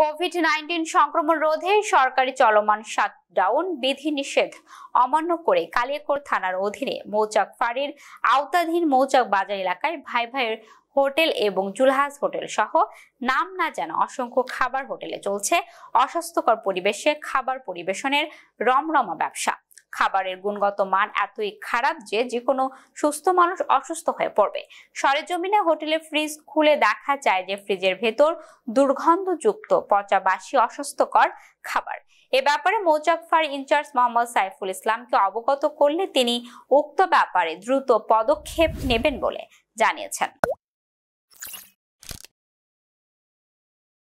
Covid nineteen সংক্রমণ রোধে সরকারি চলমান শাটডাউন বিধিনিষেধ অমান্য করে কালিয়াকোর থানার অধীনে মৌচাক ফাঁড়ির আওতাধীন মৌচাক বাজার এলাকায় ভাই ভাইয়ের হোটেল এবং জুলহাজ হোটেল সহ নাম না জানা অসংখ্য খাবার হোটেলে চলছে অস্বাস্থ্যকর পরিবেশে খাবার পরিবেশনের রমরমা ব্যবসা খাবারের গুণগত মান এতই খারাপ যে যে কোনো সুস্থ মানুষ অসুস্থ হয়ে পড়বে সরেজমিনে হোটেলে ফ্রিজ খুলে দেখা যায় যে ফ্রিজের ভেতর দুর্গন্ধযুক্ত পচাবাসী অস্বাস্থ্যকর খাবার এ ব্যাপারে মোজাফার ইনচার্জ মোহাম্মদ সাইফুল ইসলামকে অবগত করলে তিনি উক্ত ব্যাপারে দ্রুত পদক্ষেপ নেবেন বলে জানিয়েছেন